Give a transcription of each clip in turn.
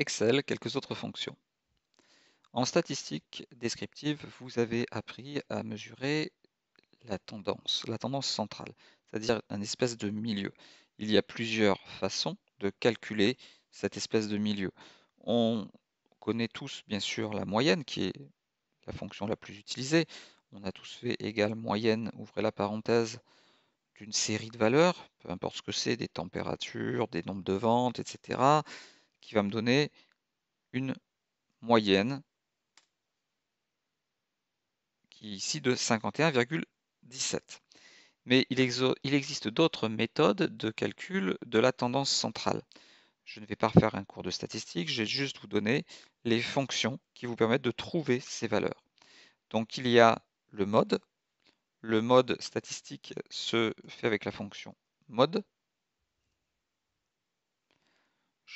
Excel, quelques autres fonctions. En statistique descriptive, vous avez appris à mesurer la tendance, la tendance centrale, c'est-à-dire un espèce de milieu. Il y a plusieurs façons de calculer cette espèce de milieu. On connaît tous bien sûr la moyenne qui est la fonction la plus utilisée. On a tous fait égale moyenne, ouvrez la parenthèse, d'une série de valeurs, peu importe ce que c'est, des températures, des nombres de ventes, etc qui va me donner une moyenne qui est ici de 51,17. Mais il, existe d'autres méthodes de calcul de la tendance centrale. Je ne vais pas refaire un cours de statistique, je vais juste vous donner les fonctions qui vous permettent de trouver ces valeurs. Donc il y a le mode. Le mode statistique se fait avec la fonction mode.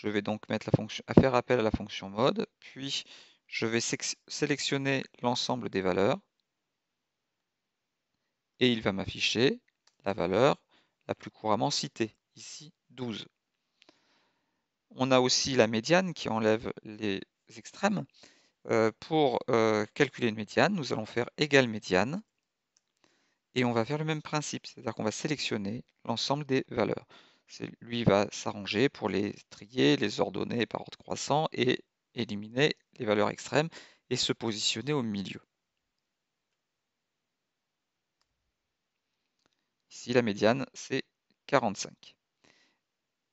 Je vais donc mettre la à faire appel à la fonction mode, puis je vais sélectionner l'ensemble des valeurs et il va m'afficher la valeur la plus couramment citée, ici 12. On a aussi la médiane qui enlève les extrêmes. Euh, pour euh, calculer une médiane, nous allons faire égale médiane et on va faire le même principe, c'est-à-dire qu'on va sélectionner l'ensemble des valeurs. Lui va s'arranger pour les trier, les ordonner par ordre croissant et éliminer les valeurs extrêmes et se positionner au milieu. Ici, la médiane, c'est 45.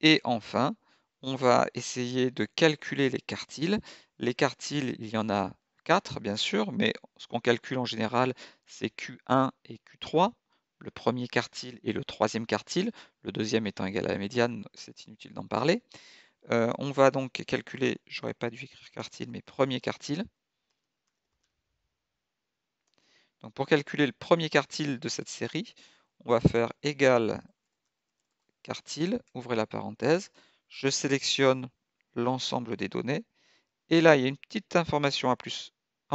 Et enfin, on va essayer de calculer les quartiles. Les quartiles, il y en a 4, bien sûr, mais ce qu'on calcule en général, c'est Q1 et Q3 le premier quartile et le troisième quartile, le deuxième étant égal à la médiane, c'est inutile d'en parler. Euh, on va donc calculer, j'aurais pas dû écrire quartile, mais premier quartile. Donc pour calculer le premier quartile de cette série, on va faire égal quartile, ouvrez la parenthèse, je sélectionne l'ensemble des données, et là il y a une petite information en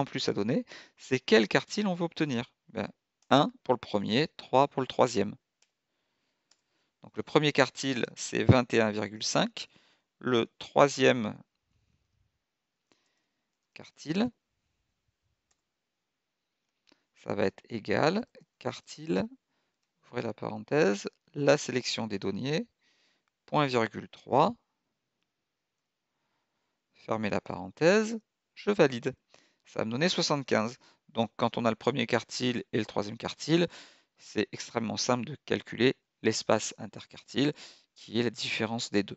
plus à donner, c'est quel quartile on veut obtenir. Ben, pour le premier, 3 pour le troisième. Donc le premier quartile, c'est 21,5. Le troisième quartile, ça va être égal, quartile, ouvrez la parenthèse, la sélection des données, point virgule 3, fermez la parenthèse, je valide. Ça va me donner 75. Donc quand on a le premier quartile et le troisième quartile, c'est extrêmement simple de calculer l'espace interquartile, qui est la différence des deux.